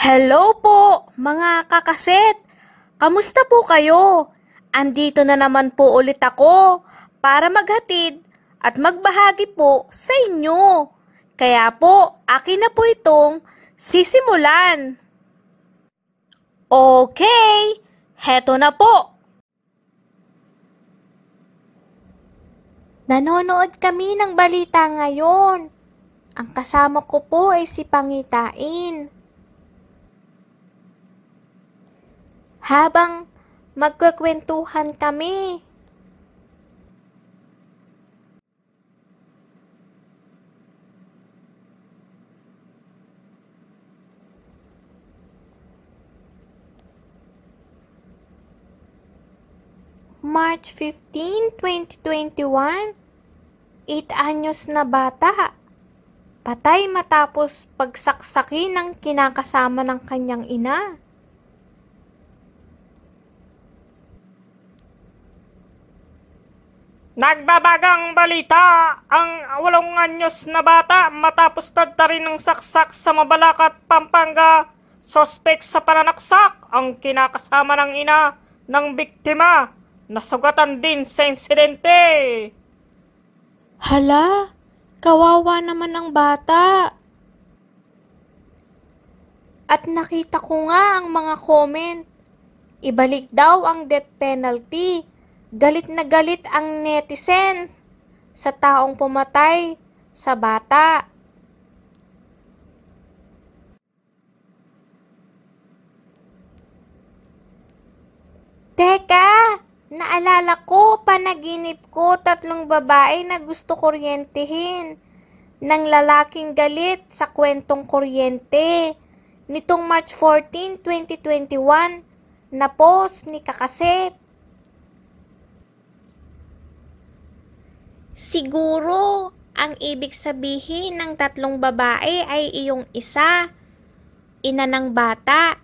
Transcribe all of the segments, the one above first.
Hello po, mga kakaset! Kamusta po kayo? Andito na naman po ulit ako para maghatid at magbahagi po sa inyo. Kaya po, akin na po itong sisimulan. Okay, heto na po. Nanonood kami ng balita ngayon. Ang kasama ko po ay si Pangitain. habang magkukwentuhan kami. March 15, 2021, 8 anyos na bata. Patay matapos pagsaksakin ng kinakasama ng kanyang ina. Nagbabagang balita, ang walong anyos na bata matapos tagtarin ng saksak sa Mabalacat, Pampanga, sospek sa pananaksak ang kinakasama ng ina ng biktima. Nasugatan din sa insidente. Hala, kawawa naman ang bata. At nakita ko nga ang mga comment. Ibalik daw ang death penalty Galit na galit ang netizen sa taong pumatay sa bata. Teka, naalala ko panaginip ko tatlong babae na gusto kuryentihin ng lalaking galit sa kwentong kuryente nitong March 14, 2021 na post ni Kakaset. Siguro, ang ibig sabihin ng tatlong babae ay iyong isa, ina ng bata,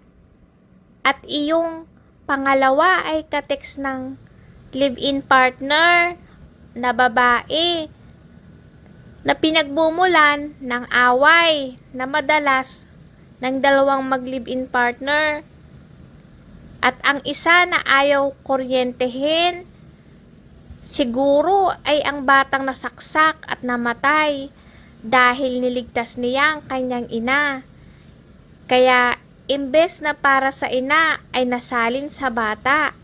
at iyong pangalawa ay kateks ng live-in partner na babae na pinagbumulan ng away na madalas ng dalawang mag-live-in partner at ang isa na ayaw kuryentehin Siguro ay ang batang nasaksak at namatay dahil niligtas niya ang kanyang ina. Kaya imbes na para sa ina ay nasalin sa bata.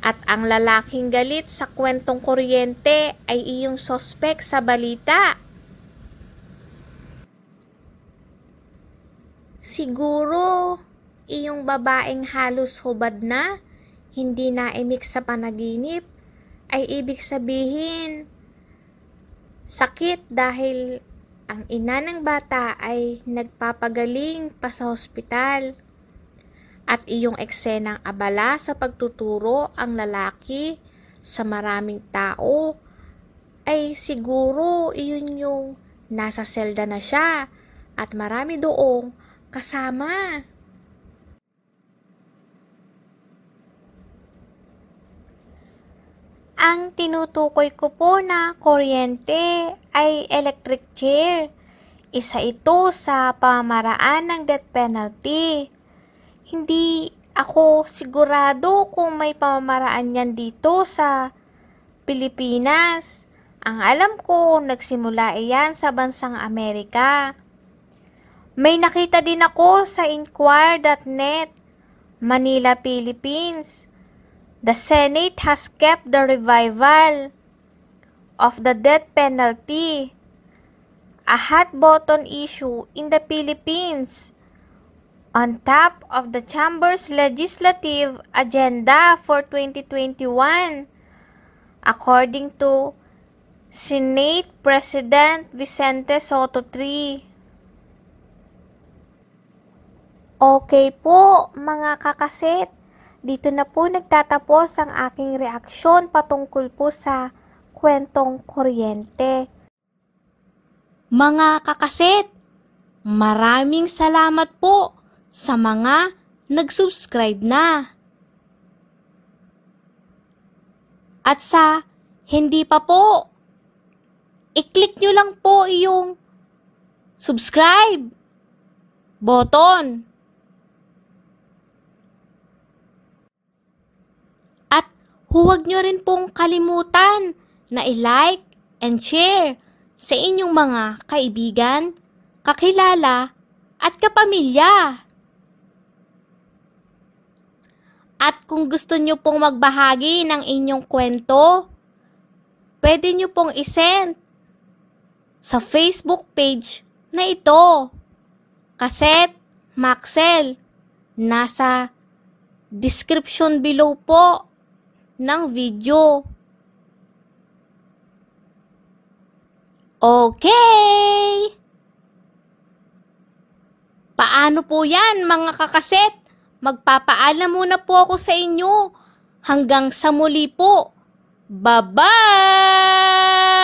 At ang lalaking galit sa kwentong kuryente ay iyong sospek sa balita. Siguro, iyong babaeng halos hubad na, hindi na imik sa panaginip, ay ibig sabihin sakit dahil ang ina ng bata ay nagpapagaling pa sa hospital at iyong eksenang abala sa pagtuturo ang lalaki sa maraming tao ay siguro iyon yung nasa selda na siya at marami doong kasama. Ang tinutukoy ko po na kuryente ay electric chair. Isa ito sa pamaraan ng death penalty. Hindi ako sigurado kung may pamamaraan yan dito sa Pilipinas. Ang alam ko, nagsimula iyan sa bansang Amerika. May nakita din ako sa inquire.net, Manila, Philippines, The Senate has kept the revival of the death penalty, a hot button issue in the Philippines, on top of the Chamber's legislative agenda for 2021, according to Senate President Vicente Soto III. Okay po, mga kakaset. Dito na po nagtatapos ang aking reaksyon patungkol po sa kwentong kuryente. Mga kakaset, maraming salamat po sa mga nag-subscribe na. At sa hindi pa po, i-click nyo lang po yung subscribe button. huwag nyo rin pong kalimutan na i-like and share sa inyong mga kaibigan, kakilala, at kapamilya. At kung gusto nyo pong magbahagi ng inyong kwento, pwede nyo pong isend sa Facebook page na ito. Kaset Maxel, nasa description below po ng video. Okay! Paano po yan mga kakaset? Magpapaalam muna po ako sa inyo. Hanggang sa muli po. Bye-bye!